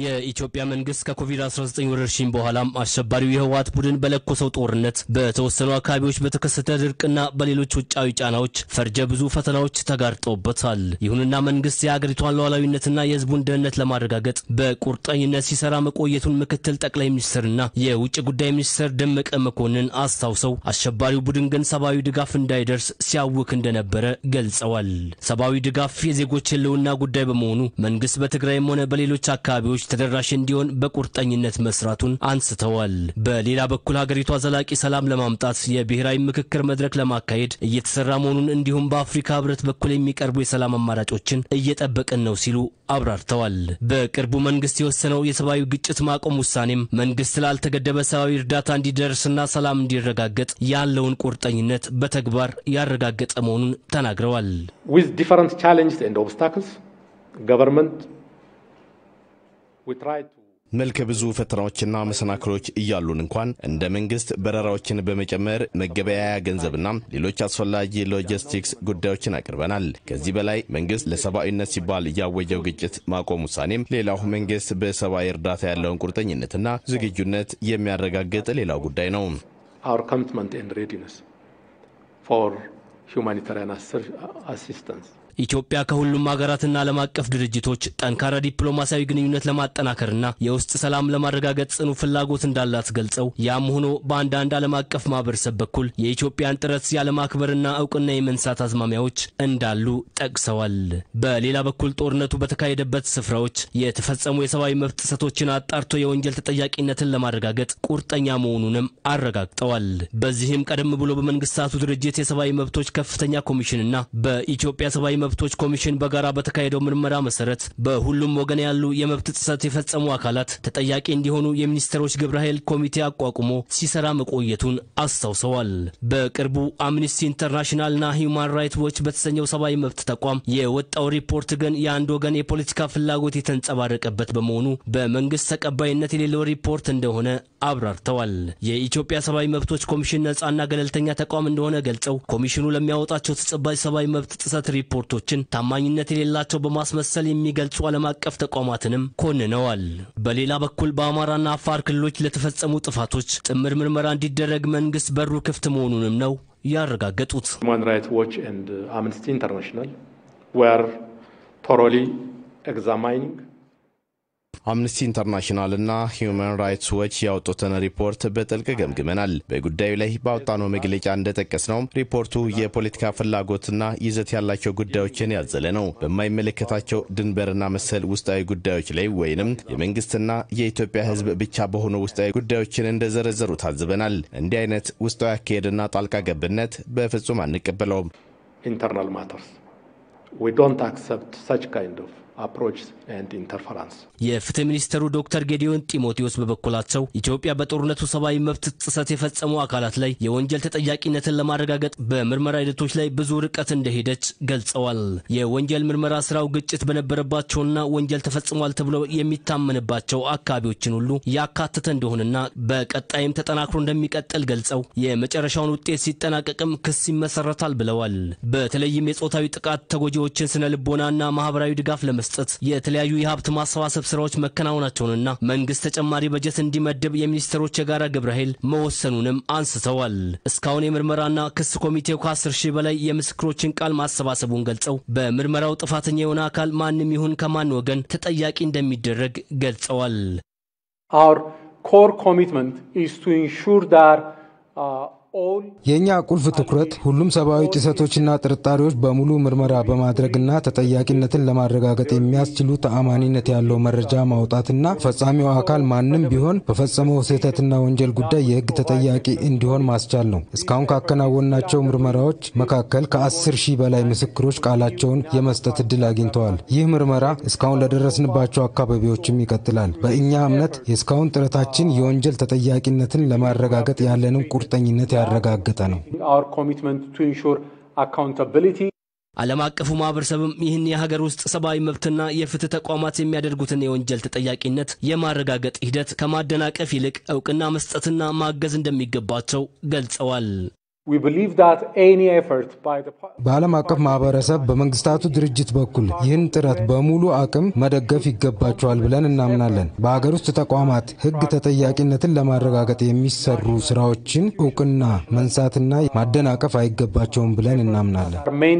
የኢትዮጵያ መንግስት ከኮቪድ-19 ወረርሽኝ በኋላም አሸባሪው የህወሓት ቡድን በለኮሰው ጦርነት በተወሰኑ አካባቢዎች በተከሰተ ድርቅና በሌሎች ውጫዊ ጫናዎች ፈርጀ ብዙ ፈተናዎች ተጋርጠውበታል። ይሁንና መንግስት የአገሪቷን ሉዓላዊነትና የህዝቡን ደህንነት ለማረጋገጥ በቁርጠኝነት ሲሰራ መቆየቱን ምክትል ጠቅላይ ሚኒስትርና የውጭ ጉዳይ ሚኒስትር ደመቀ መኮንን አስታውሰው፣ አሸባሪው ቡድን ግን ሰብአዊ ድጋፍ እንዳይደርስ ሲያውክ እንደነበረ ገልጸዋል። ሰብአዊ ድጋፍ የዜጎች ህልውና ጉዳይ በመሆኑ መንግስት በትግራይም ሆነ በሌሎች አካባቢዎች ለነዋሪዎች ተደራሽ እንዲሆን በቁርጠኝነት መስራቱን አንስተዋል። በሌላ በኩል ሀገሪቷ ዘላቂ ሰላም ለማምጣት የብሔራዊ ምክክር መድረክ ለማካሄድ እየተሰራ መሆኑን እንዲሁም በአፍሪካ ህብረት በኩል የሚቀርቡ የሰላም አማራጮችን እየጠበቅን ነው ሲሉ አብራርተዋል። በቅርቡ መንግስት የወሰነው የሰብአዊ ግጭት ማቆም ውሳኔም መንግስት ላልተገደበ ሰብአዊ እርዳታ እንዲደርስና ሰላም እንዲረጋገጥ ያለውን ቁርጠኝነት በተግባር ያረጋገጠ መሆኑን ተናግረዋል። መልከ ብዙ ፈተናዎችና መሰናክሎች እያሉን እንኳን እንደ መንግስት በረራዎችን በመጨመር መገበያያ ገንዘብና ሌሎች አስፈላጊ ሎጂስቲክስ ጉዳዮችን አቅርበናል። ከዚህ በላይ መንግስት ለሰብአዊነት ሲባል ያወጀው ግጭት ማቆም ውሳኔም ሌላው መንግስት በሰብአዊ እርዳታ ያለውን ቁርጠኝነትና ዝግጁነት የሚያረጋግጥ ሌላው ጉዳይ ነው። ሁማኒታሪያን አሲስታንስ ኢትዮጵያ ከሁሉም ሀገራትና ዓለም አቀፍ ድርጅቶች ጠንካራ ዲፕሎማሲያዊ ግንኙነት ለማጠናከርና የውስጥ ሰላም ለማረጋገጥ ጽኑ ፍላጎት እንዳላት ገልጸው ያም ሆኖ በአንዳንድ ዓለም አቀፍ ማህበረሰብ በኩል የኢትዮጵያን ጥረት ያለማክበርና እውቅና የመንሳት አዝማሚያዎች እንዳሉ ጠቅሰዋል። በሌላ በኩል ጦርነቱ በተካሄደበት ስፍራዎች የተፈጸሙ የሰብአዊ መብት ጥሰቶችን አጣርቶ የወንጀል ተጠያቂነትን ለማረጋገጥ ቁርጠኛ መሆኑንም አረጋግጠዋል። በዚህም ቀደም ብሎ በመንግስታቱ ድርጅት የሰብአዊ መብቶች ከፍተኛ ኮሚሽንና በኢትዮጵያ ሰብአዊ መብት መብቶች ኮሚሽን በጋራ በተካሄደው ምርመራ መሰረት በሁሉም ወገን ያሉ የመብት ጥሰት የፈጸሙ አካላት ተጠያቂ እንዲሆኑ የሚኒስትሮች ግብረ ኃይል ኮሚቴ አቋቁሞ ሲሰራ መቆየቱን አስታውሰዋል። በቅርቡ አምኒስቲ ኢንተርናሽናልና ሂውማን ራይት ዎች በተሰኘው ሰብአዊ መብት ተቋም የወጣው ሪፖርት ግን የአንድ ወገን የፖለቲካ ፍላጎት የተንጸባረቀበት በመሆኑ በመንግስት ተቀባይነት የሌለው ሪፖርት እንደሆነ አብራርተዋል። የኢትዮጵያ ሰብአዊ መብቶች ኮሚሽን ነጻና ገለልተኛ ተቋም እንደሆነ ገልጸው ኮሚሽኑ ለሚያወጣቸው ተጨባጭ ሰብአዊ መብት ጥሰት ሪፖርት ሪፖርቶችን ታማኝነት የሌላቸው በማስመሰል የሚገልጹ ዓለም አቀፍ ተቋማትንም ኮንነዋል። በሌላ በኩል በአማራና አፋር ክልሎች ለተፈጸሙ ጥፋቶች ጥምር ምርመራ እንዲደረግ መንግስት በሩ ክፍት መሆኑንም ነው ያረጋገጡት። ሁማን ራይትስ ዎች ኤንድ አምነስቲ ኢንተርናሽናል ወር ቶሮሊ ኤግዛማይኒንግ አምነስቲ ኢንተርናሽናል እና ሂዩማን ራይትስ ዎች ያወጡትን ሪፖርት በጥልቅ ገምግመናል። በጉዳዩ ላይ ባወጣነው መግለጫ እንደጠቀስ ነው። ሪፖርቱ የፖለቲካ ፍላጎትና ይዘት ያላቸው ጉዳዮችን ያዘለ ነው። በማይመለከታቸው ድንበርና መሰል ውስጣዊ ጉዳዮች ላይ ወይንም የመንግስትና የኢትዮጵያ ሕዝብ ብቻ በሆኑ ውስጣዊ ጉዳዮችን እንደዘረዘሩ ታዝበናል። እንዲህ አይነት ውስጣዊ አካሄድና ጣልቃ ገብነት በፍጹም አንቀበለውም። ኢንተርናል ማተርስ ዊ ዶንት አክሰፕት ሰች ካይንድ ኦፍ አፕሮች ኤንድ ኢንተርፈራንስ። የፍትህ ሚኒስትሩ ዶክተር ጌዲዮን ጢሞቴዎስ በበኩላቸው ኢትዮጵያ በጦርነቱ ሰብአዊ መብት ጥሰት የፈጸሙ አካላት ላይ የወንጀል ተጠያቂነትን ለማረጋገጥ በምርመራ ሂደቶች ላይ ብዙ ርቀት እንደሄደች ገልጸዋል። የወንጀል ምርመራ ስራው ግጭት በነበረባቸውና ወንጀል ተፈጽሟል ተብሎ የሚታመንባቸው አካባቢዎችን ሁሉ ያካተተ እንደሆነና በቀጣይም ተጠናክሮ እንደሚቀጥል ገልጸው የመጨረሻውን ውጤት ሲጠናቀቅም ክስ ይመሰረታል ብለዋል። በተለይም የጾታዊ ጥቃት ተጎጂዎችን ስነ ልቦናና ማህበራዊ ድጋፍ ለመስ ለመስጠት የተለያዩ የሀብት ማሰባሰብ ስራዎች መከናወናቸውንና መንግስት ተጨማሪ በጀት እንዲመድብ የሚኒስትሮች የጋራ ግብረ ኃይል መወሰኑንም አንስተዋል። እስካሁን የምርመራና ክስ ኮሚቴው ከ10 ሺህ በላይ የምስክሮችን ቃል ማሰባሰቡን ገልጸው በምርመራው ጥፋተኛ የሆነ አካል ማንም ይሁን ከማን ወገን ተጠያቂ እንደሚደረግ ገልጸዋል። Our core commitment is to ensure that uh, የእኛ ቁልፍ ትኩረት ሁሉም ሰብአዊ ጥሰቶችና ጥርጣሬዎች በሙሉ ምርመራ በማድረግና ተጠያቂነትን ለማረጋገጥ የሚያስችሉ ተአማኒነት ያለው መረጃ ማውጣትና ፈጻሚው አካል ማንም ቢሆን በፈጸመው ስህተትና ወንጀል ጉዳይ የህግ ተጠያቂ እንዲሆን ማስቻል ነው። እስካሁን ካከናወናቸው ምርመራዎች መካከል ከአስር ሺህ በላይ ምስክሮች ቃላቸውን የመስጠት እድል አግኝተዋል። ይህ ምርመራ እስካሁን ለደረስንባቸው አካባቢዎችም ይቀጥላል። በእኛ እምነት የእስካሁን ጥረታችን የወንጀል ተጠያቂነትን ለማረጋገጥ ያለንን ቁርጠኝነት ያረጋገጠ ነው። ዓለም አቀፉ ማህበረሰብም ይህን የሀገር ውስጥ ሰብአዊ መብትና የፍትህ ተቋማት የሚያደርጉትን የወንጀል ተጠያቂነት የማረጋገጥ ሂደት ከማደናቀፍ ይልቅ እውቅና መስጠትና ማገዝ እንደሚገባቸው ገልጸዋል። በዓለም አቀፍ ማህበረሰብ በመንግስታቱ ድርጅት በኩል ይህን ጥረት በሙሉ አቅም መደገፍ ይገባቸዋል ብለን እናምናለን። በሀገር ውስጥ ተቋማት ህግ ተጠያቂነትን ለማረጋገጥ የሚሰሩ ስራዎችን እውቅና መንሳትና ማደናቀፍ አይገባቸውም ብለን እናምናለን።